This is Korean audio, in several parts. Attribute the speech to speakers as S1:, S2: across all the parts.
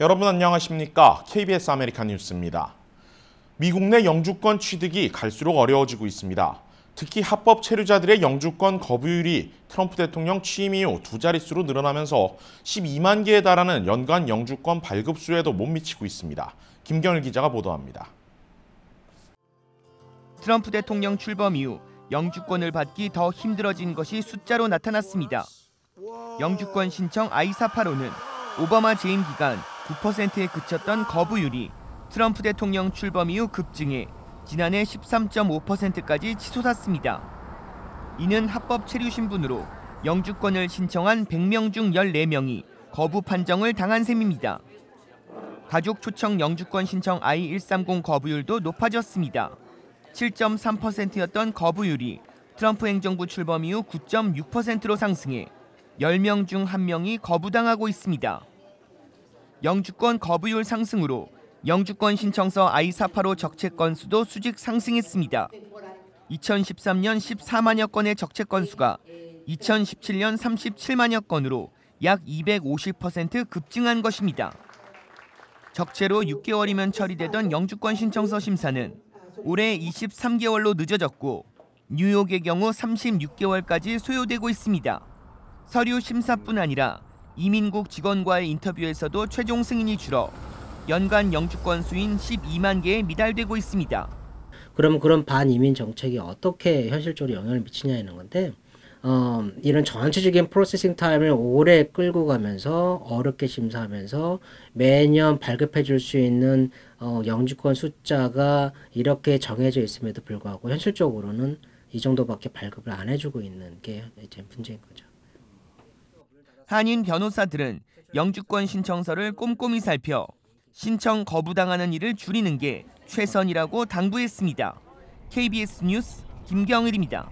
S1: 여러분 안녕하십니까? KBS 아메리칸 뉴스입니다. 미국 내 영주권 취득이 갈수록 어려워지고 있습니다. 특히 합법 체류자들의 영주권 거부율이 트럼프 대통령 취임 이후 두 자릿수로 늘어나면서 12만 개에 달하는 연간 영주권 발급 수에도 못 미치고 있습니다. 김경일 기자가
S2: 보도합니다. 트럼프 대통령 출범 이후 영주권을 받기 더 힘들어진 것이 숫자로 나타났습니다. 영주권 신청 I-485는 오바마 재임 기간 9%에 그쳤던 거부율이 트럼프 대통령 출범 이후 급증해 지난해 13.5%까지 치솟았습니다. 이는 합법 체류 신분으로 영주권을 신청한 100명 중 14명이 거부 판정을 당한 셈입니다. 가족 초청 영주권 신청 I-130 거부율도 높아졌습니다. 7.3%였던 거부율이 트럼프 행정부 출범 이후 9.6%로 상승해 10명 중 1명이 거부당하고 있습니다. 영주권 거부율 상승으로 영주권 신청서 아이사파로 적체 건수도 수직 상승했습니다. 2013년 14만여 건의 적체 건수가 2017년 37만여 건으로 약 250% 급증한 것입니다. 적체로 6개월이면 처리되던 영주권 신청서 심사는 올해 23개월로 늦어졌고 뉴욕의 경우 36개월까지 소요되고 있습니다. 서류 심사뿐 아니라 이민국 직원과의 인터뷰에서도 최종 승인이 줄어 연간 영주 권수인 12만 개에 미달되고 있습니다.
S3: 그러 그런 반이민 정책이 어떻게 현실적으로 영향을 미치냐는 건데 어, 이런 전체적인 프로세싱 타임을 오래 끌고 가면서 어렵게 심사하면서 매년 발급해 줄 수 있는 어, 영주권 숫자가 이렇게 정해져 있음에도 불구하고 현실적으로는 이 정도밖에 발급을 안 해주고 있는 게 이제
S2: 문제인 거죠. 한인 변호사들은 영주권 신청서를 꼼꼼히 살펴 신청 거부당하는 일을 줄이는 게 최선이라고 당부했습니다. KBS 뉴스 김경일입니다.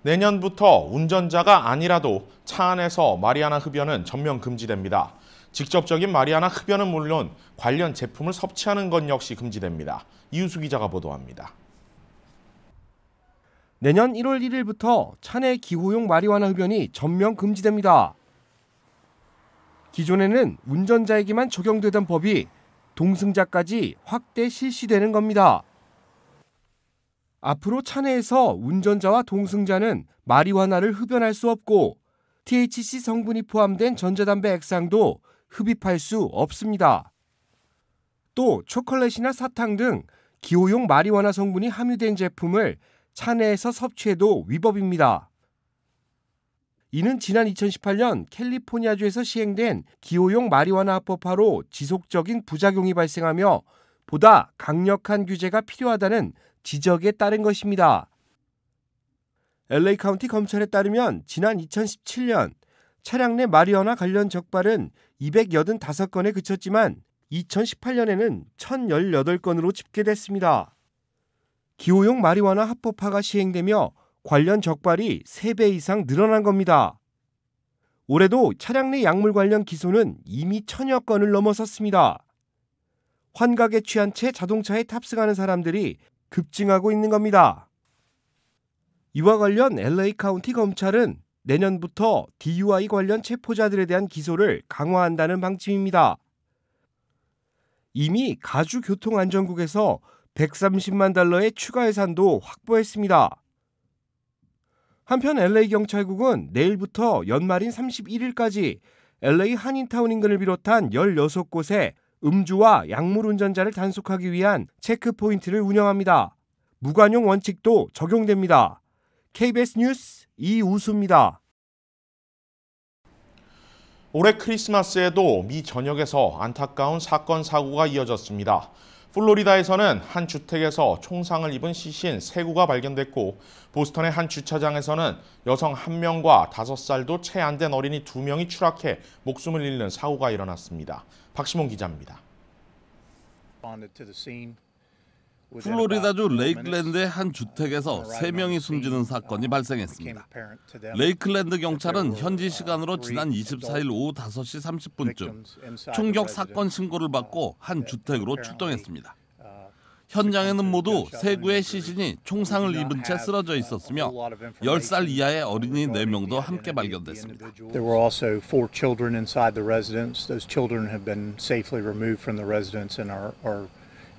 S1: 내년부터 운전자가 아니라도 차 안에서 마리아나 흡연은 전면 금지됩니다. 직접적인 마리아나 흡연은 물론 관련 제품을 섭취하는 것 역시 금지됩니다. 이우수 기자가 보도합니다. 내년 1월
S3: 1일부터 차내 기호용 마리화나 흡연이 전면 금지됩니다. 기존에는 운전자에게만 적용되던 법이 동승자까지 확대 실시되는 겁니다. 앞으로 차내에서 운전자와 동승자는 마리화나를 흡연할 수 없고 THC 성분이 포함된 전자담배 액상도 흡입할 수 없습니다. 또 초콜릿이나 사탕 등 기호용 마리화나 성분이 함유된 제품을 차 내에서 섭취해도 위법입니다. 이는 지난 2018년 캘리포니아주에서 시행된 기호용 마리화나 합법화로 지속적인 부작용이 발생하며 보다 강력한 규제가 필요하다는 지적에 따른 것입니다. LA 카운티 검찰에 따르면 지난 2017년 차량 내 마리화나 관련 적발은 285건에 그쳤지만 2018년에는 1018건으로 집계됐습니다. 기호용 마리화나 합법화가 시행되며 관련 적발이 3배 이상 늘어난 겁니다. 올해도 차량 내 약물 관련 기소는 이미 천여 건을 넘어섰습니다. 환각에 취한 채 자동차에 탑승하는 사람들이 급증하고 있는 겁니다. 이와 관련 LA 카운티 검찰은 내년부터 DUI 관련 체포자들에 대한 기소를 강화한다는 방침입니다. 이미 가주교통안전국에서 130만 달러의 추가 예산도 확보했습니다. 한편 LA 경찰국은 내일부터 연말인 31일까지 LA 한인타운 인근을 비롯한 16곳에 음주와 약물 운전자를 단속하기 위한 체크포인트를 운영합니다. 무관용 원칙도 적용됩니다. KBS
S1: 뉴스 이우수입니다. 올해 크리스마스에도 미 전역에서 안타까운 사건 사고가 이어졌습니다. 플로리다에서는 한 주택에서 총상을 입은 시신 3구가 발견됐고 보스턴의 한 주차장에서는 여성 1명과 5살도 채 안 된 어린이 2명이 추락해 목숨을 잃는 사고가 일어났습니다. 박시몬 기자입니다.
S4: 플로리다주 레이클랜드의 한 주택에서 3명이 숨지는 사건이 발생했습니다. 레이클랜드 경찰은 현지 uh, 시간으로 지난 24일 오후 5시 30분쯤 총격 사건 신고를 받고 한 주택으로 출동했습니다. Uh, 현장에는 모두 세구의 시신이 총상을 입은 채 쓰러져 uh, 있었으며 10살 이하의 어린이 4명도 함께 발견됐습니다.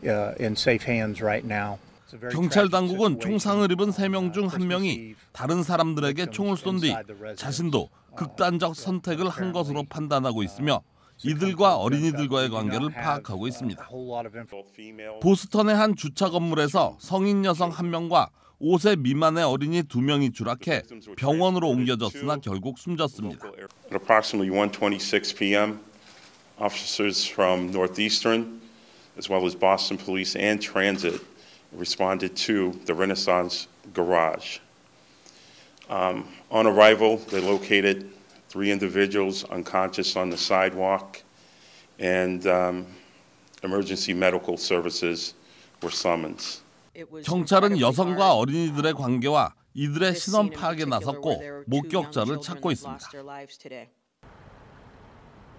S4: Uh, 경찰 당국은 총상을 입은 3명 중 1명이 uh, 다른 사람들에게 총을 쏜 뒤 자신도 uh, 극단적 선택을 한 것으로 판단하고 있으며 이들과 어린이들과의 관계를 파악하고 있습니다. 보스턴의 한 주차 건물에서 성인 여성 1명과 5세 미만의 어린이 2명이 추락해 병원으로 옮겨졌으나 결국 숨졌습니다. Officers from Northeastern as well as Boston Police and Transit, responded to the Renaissance Garage. Um, on arrival, they located three individuals unconscious on the sidewalk, and um, emergency medical services were summoned. 경찰은 여성과 어린이들의 관계와 이들의 신원 파악에 나섰고 목격자를 찾고 있습니다.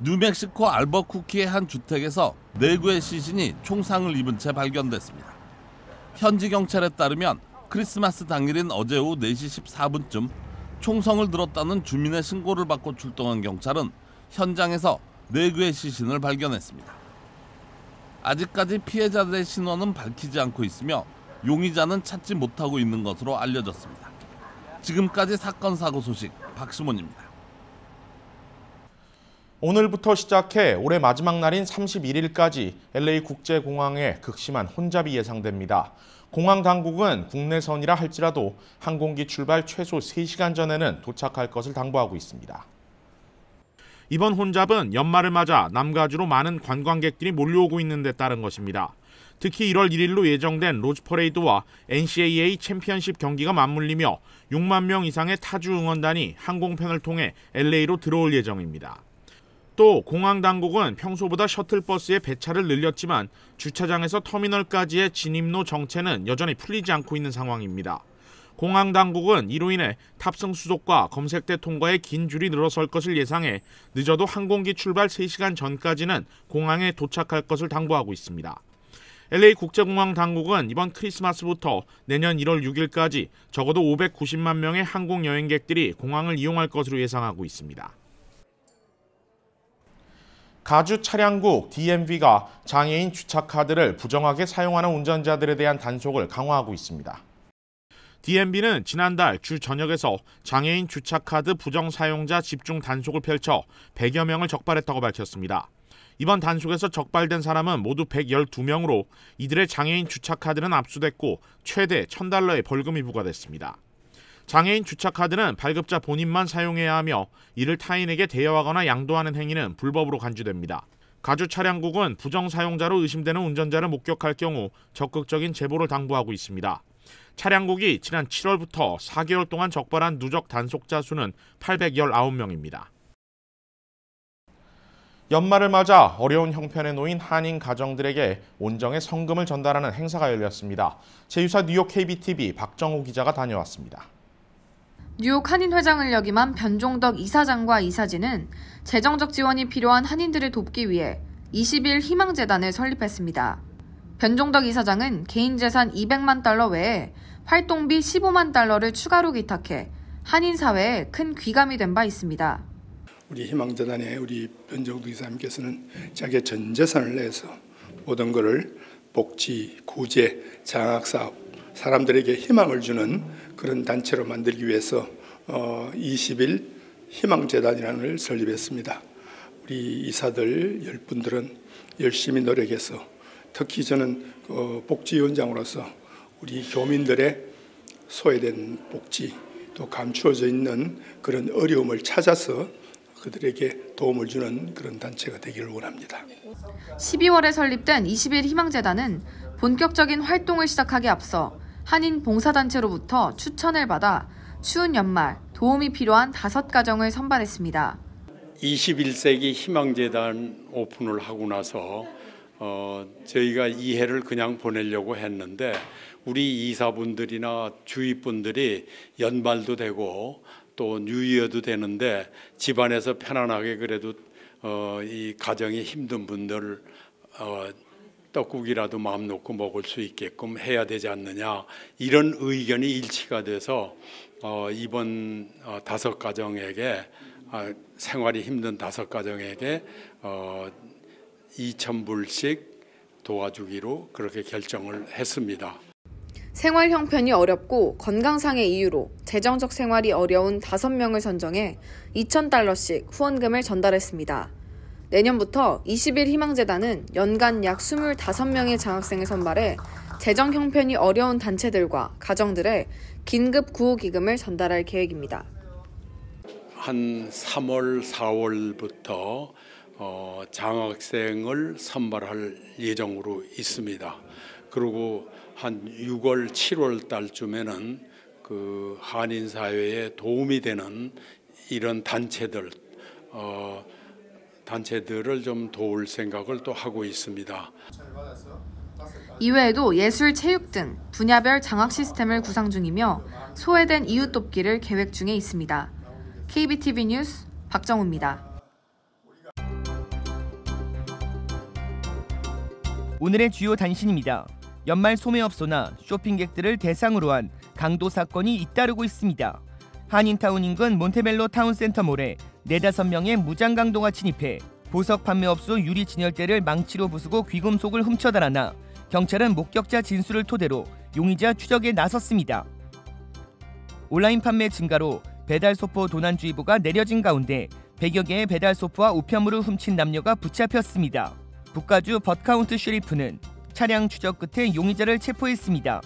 S4: 뉴멕시코 알버쿠키의 한 주택에서 내구의 시신이 총상을 입은 채 발견됐습니다. 현지 경찰에 따르면 크리스마스 당일인 어제 오후 4시 14분쯤 총성을 들었다는 주민의 신고를 받고 출동한 경찰은 현장에서 내구의 시신을 발견했습니다. 아직까지 피해자들의 신원은 밝히지 않고 있으며 용의자는 찾지 못하고 있는 것으로 알려졌습니다. 지금까지 사건 사고 소식 박수문입니다
S1: 오늘부터 시작해 올해 마지막 날인 31일까지 LA 국제공항에 극심한 혼잡이 예상됩니다. 공항 당국은 국내선이라 할지라도 항공기 출발 최소 3시간 전에는 도착할 것을 당부하고 있습니다. 이번 혼잡은 연말을 맞아 남가주로 많은 관광객들이 몰려오고 있는 데 따른 것입니다. 특히 1월 1일로 예정된 로즈 퍼레이드와 NCAA 챔피언십 경기가 맞물리며 6만 명 이상의 타주 응원단이 항공편을 통해 LA로 들어올 예정입니다. 또 공항 당국은 평소보다 셔틀버스의 배차를 늘렸지만 주차장에서 터미널까지의 진입로 정체는 여전히 풀리지 않고 있는 상황입니다. 공항 당국은 이로 인해 탑승 수속과 검색대 통과에 긴 줄이 늘어설 것을 예상해 늦어도 항공기 출발 3시간 전까지는 공항에 도착할 것을 당부하고 있습니다. LA 국제공항 당국은 이번 크리스마스부터 내년 1월 6일까지 적어도 590만 명의 항공 여행객들이 공항을 이용할 것으로 예상하고 있습니다. 가주 차량국 DMV가 장애인 주차 카드를 부정하게 사용하는 운전자들에 대한 단속을 강화하고 있습니다. DMB는 지난달 주 전역에서 장애인 주차카드 부정 사용자 집중 단속을 펼쳐 100여 명을 적발했다고 밝혔습니다. 이번 단속에서 적발된 사람은 모두 112명으로 이들의 장애인 주차카드는 압수됐고 최대 1000달러의 벌금이 부과됐습니다. 장애인 주차 카드는 발급자 본인만 사용해야 하며 이를 타인에게 대여하거나 양도하는 행위는 불법으로 간주됩니다. 가주 차량국은 부정 사용자로 의심되는 운전자를 목격할 경우 적극적인 제보를 당부하고 있습니다. 차량국이 지난 7월부터 4개월 동안 적발한 누적 단속자 수는 819명입니다. 연말을 맞아 어려운 형편에 놓인 한인 가정들에게 온정의 성금을 전달하는 행사가 열렸습니다. 제휴사 뉴욕 KBTV 박정호 기자가 다녀왔습니다.
S5: 뉴욕 한인 회장을 역임한 변종덕 이사장과 이사진은 재정적 지원이 필요한 한인들을 돕기 위해 20일 희망재단을 설립했습니다. 변종덕 이사장은 개인 재산 200만 달러 외에 활동비 15만 달러를 추가로 기탁해 한인 사회에 큰 귀감이 된 바 있습니다.
S6: 우리 희망재단의 우리 변종덕 이사님께서는 자기 전 재산을 내서 모든 것을 복지, 구제, 장학사업 사람들에게 희망을 주는 그런 단체로 만들기 위해서 20일 어, 희망재단이라는 걸 설립했습니다. 우리 이사들 열분들은 열심히 노력해서 특히 저는 어, 복지위원장으로서 우리 교민들의 소외된 복지 또 감추어져 있는 그런 어려움을 찾아서 그들에게 도움을 주는 그런 단체가 되기를 원합니다.
S5: 12월에 설립된 20일 희망재단은 본격적인 활동을 시작하기 앞서 한인 봉사단체로부터 추천을 받아 추운 연말 도움이 필요한 다섯 가정을 선발했습니다.
S6: 21세기 희망재단 오픈을 하고 나서 어, 저희가 이 해를 그냥 보내려고 했는데 우리 이사분들이나 주위 분들이 연말도 되고 또 뉴이어도 되는데 집안에서 편안하게 그래도 어, 이 가정이 힘든 분들 어, 떡국이라도 마음 놓고 먹을 수 있게끔 해야 되지 않느냐 이런 의견이 일치가 돼서 어, 이번 어, 다섯 가정에게 아, 생활이 힘든 다섯 가정에게 어, 2천 불씩 도와주기로 그렇게 결정을 했습니다.
S5: 생활 형편이 어렵고 건강상의 이유로 재정적 생활이 어려운 다섯 명을 선정해 2천 달러씩 후원금을 전달했습니다. 내년부터 20일 희망재단은 연간 약 25명의 장학생을 선발해 재정 형편이 어려운 단체들과 가정들의 긴급 구호기금을 전달할 계획입니다.
S6: 한 3월, 4월부터 어, 장학생을 선발할 예정으로 있습니다. 그리고 한 6월, 7월 달쯤에는 그 한인 사회에 도움이 되는 이런 단체들 어, 단체들을 좀 도울 생각을 또 하고 있습니다. 이외에도
S5: 예술, 체육 등 분야별 장학 시스템을 구상 중이며 소외된 이웃 돕기를 계획 중에 있습니다. KBTV 뉴스 박정우입니다.
S2: 오늘의 주요 단신입니다. 연말 소매업소나 쇼핑객들을 대상으로 한 강도 사건이 잇따르고 있습니다. 한인타운 인근 몬테벨로 타운센터몰에 네다섯 명의 무장강도가 침입해 보석 판매업소 유리 진열대를 망치로 부수고 귀금속을 훔쳐달아나 경찰은 목격자 진술을 토대로 용의자 추적에 나섰습니다. 온라인 판매 증가로 배달 소포 도난주의보가 내려진 가운데 100여 개의 배달 소포와 우편물을 훔친 남녀가 붙잡혔습니다. 북가주 버카운트 슈리프는 차량 추적 끝에 용의자를 체포했습니다.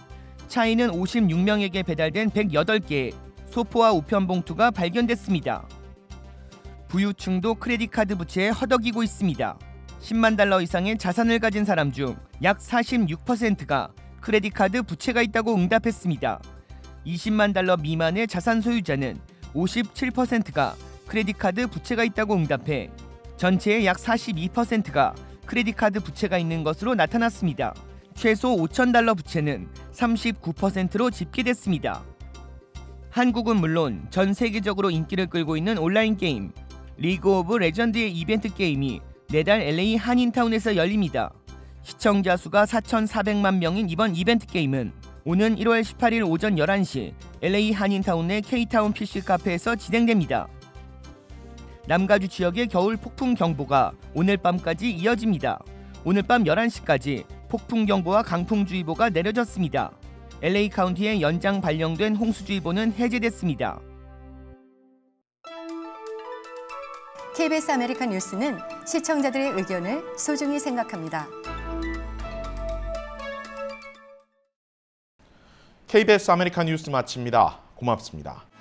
S2: 차이는 56명에게 배달된 108개의 소포와 우편 봉투가 발견됐습니다. 부유층도 크레딧 카드 부채에 허덕이고 있습니다. 10만 달러 이상의 자산을 가진 사람 중 약 46%가 크레딧 카드 부채가 있다고 응답했습니다. 20만 달러 미만의 자산 소유자는 57%가 크레딧 카드 부채가 있다고 응답해 전체의 약 42%가 크레딧 카드 부채가 있는 것으로 나타났습니다. 최소 5천 달러 부채는 39%로 집계됐습니다. 한국은 물론 전 세계적으로 인기를 끌고 있는 온라인 게임 리그 오브 레전드의 이벤트 게임이 내달 LA 한인타운에서 열립니다. 시청자 수가 4,400만 명인 이번 이벤트 게임은 오는 1월 18일 오전 11시 LA 한인타운의 K타운 PC 카페에서 진행됩니다. 남가주 지역의 겨울 폭풍 경보가 오늘 밤까지 이어집니다. 오늘 밤 11시까지 폭풍 경보와 강풍주의보가 내려졌습니다. LA 카운티에 연장 발령된 홍수주의보는 해제됐습니다.
S5: KBS 아메리칸 뉴스는 시청자들의 의견을 소중히 생각합니다.
S1: KBS 아메리칸 뉴스 마칩니다. 고맙습니다.